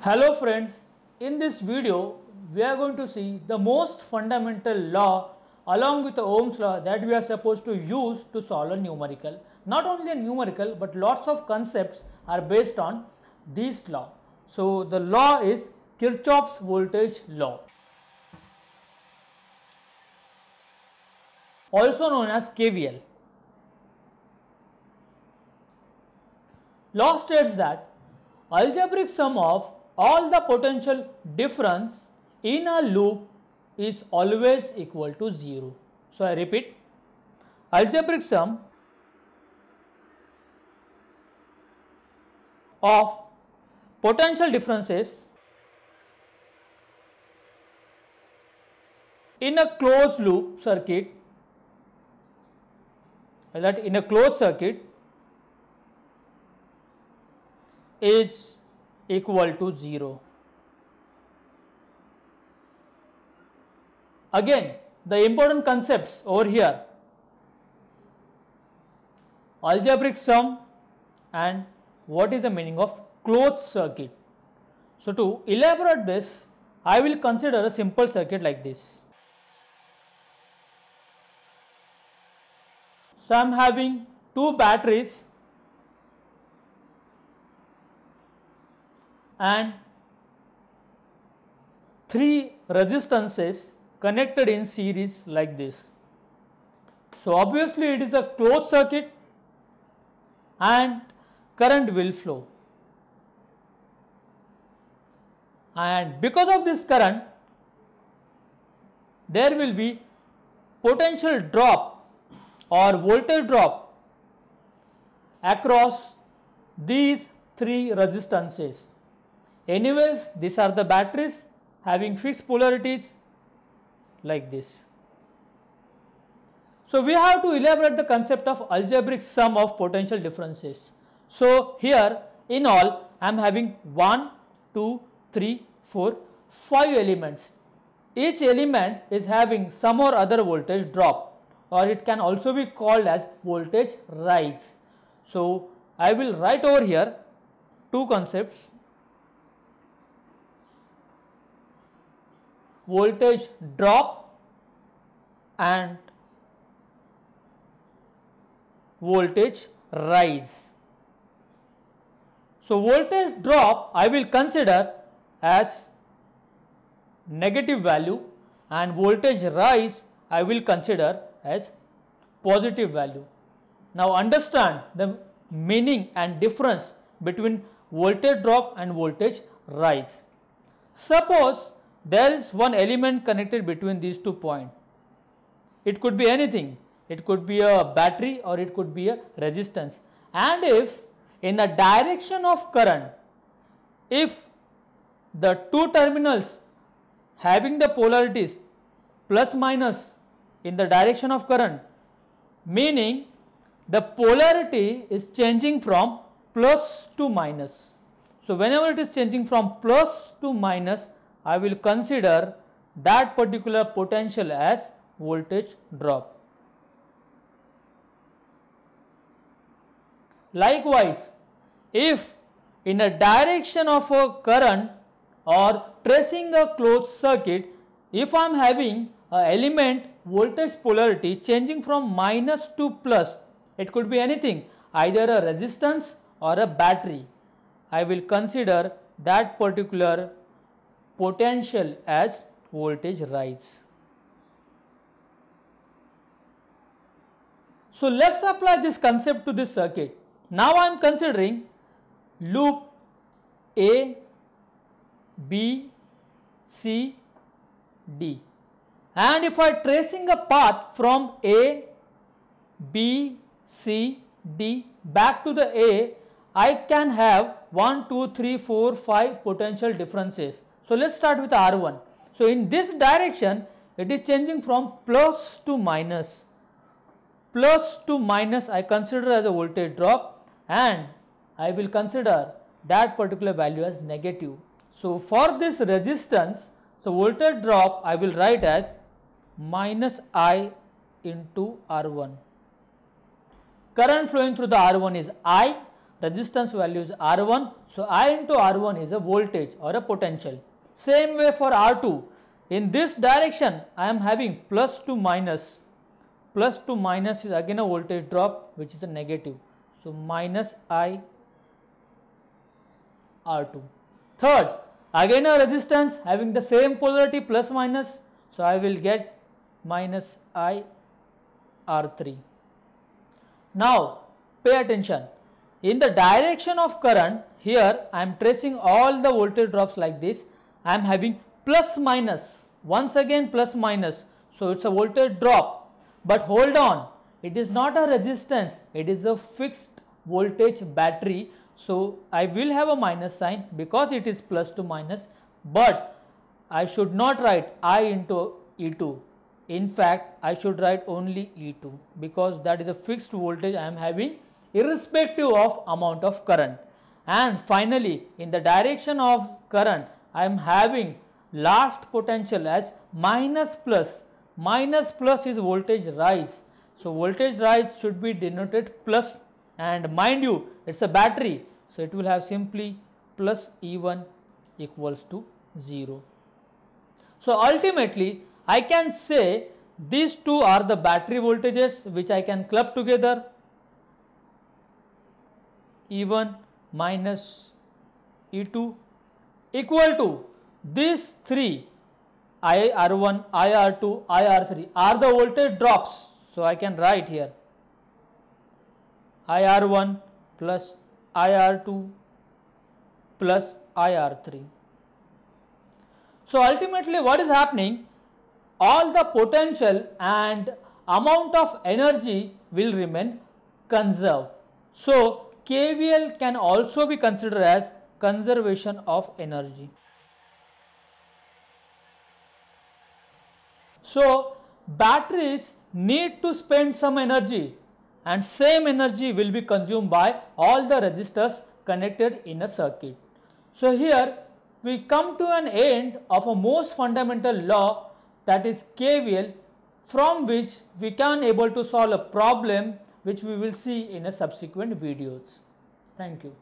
Hello friends, in this video we are going to see the most fundamental law along with the Ohm's law that we are supposed to use to solve a numerical. Not only a numerical but lots of concepts are based on this law. So the law is Kirchhoff's voltage law also known as KVL. Law states that algebraic sum of all the potential difference in a loop is always equal to 0. So, I repeat algebraic sum of potential differences in a closed loop circuit that in a closed circuit is equal to 0. Again the important concepts over here algebraic sum and what is the meaning of closed circuit. So, to elaborate this I will consider a simple circuit like this. So, I am having two batteries and three resistances connected in series like this. So, obviously it is a closed circuit and current will flow. And because of this current, there will be potential drop or voltage drop across these three resistances. Anyways, these are the batteries having fixed polarities like this. So, we have to elaborate the concept of algebraic sum of potential differences. So, here in all I am having 1, 2, 3, 4, 5 elements. Each element is having some or other voltage drop or it can also be called as voltage rise. So, I will write over here two concepts voltage drop and voltage rise. So, voltage drop I will consider as negative value and voltage rise I will consider as positive value. Now, understand the meaning and difference between voltage drop and voltage rise. Suppose there is one element connected between these two points. It could be anything, it could be a battery or it could be a resistance. And if in the direction of current, if the two terminals having the polarities plus minus in the direction of current, meaning the polarity is changing from plus to minus. So, whenever it is changing from plus to minus, I will consider that particular potential as voltage drop. Likewise, if in a direction of a current or tracing a closed circuit, if I am having a element voltage polarity changing from minus to plus, it could be anything either a resistance or a battery. I will consider that particular potential as voltage rise. So, let us apply this concept to this circuit. Now, I am considering loop A, B, C, D and if I tracing a path from A, B, C, D back to the A, I can have 1, 2, 3, 4, 5 potential differences so let's start with R1. So in this direction, it is changing from plus to minus. Plus to minus I consider as a voltage drop and I will consider that particular value as negative. So for this resistance, so voltage drop I will write as minus I into R1. Current flowing through the R1 is I, resistance value is R1. So I into R1 is a voltage or a potential. Same way for R2. In this direction, I am having plus to minus. Plus to minus is again a voltage drop which is a negative. So, minus I R2. Third, again a resistance having the same polarity plus minus. So, I will get minus I R3. Now, pay attention. In the direction of current, here I am tracing all the voltage drops like this I am having plus minus once again plus minus so it's a voltage drop but hold on it is not a resistance it is a fixed voltage battery so I will have a minus sign because it is plus to minus but I should not write I into E2 in fact I should write only E2 because that is a fixed voltage I am having irrespective of amount of current and finally in the direction of current I am having last potential as minus plus. Minus plus is voltage rise. So, voltage rise should be denoted plus and mind you it is a battery. So, it will have simply plus E1 equals to 0. So, ultimately I can say these two are the battery voltages which I can club together E1 minus E2 equal to these three IR1, IR2, IR3 are the voltage drops. So, I can write here IR1 plus IR2 plus IR3. So, ultimately what is happening? All the potential and amount of energy will remain conserved. So, KVL can also be considered as conservation of energy. So, batteries need to spend some energy and same energy will be consumed by all the resistors connected in a circuit. So, here we come to an end of a most fundamental law that is KVL from which we can able to solve a problem which we will see in a subsequent videos. Thank you.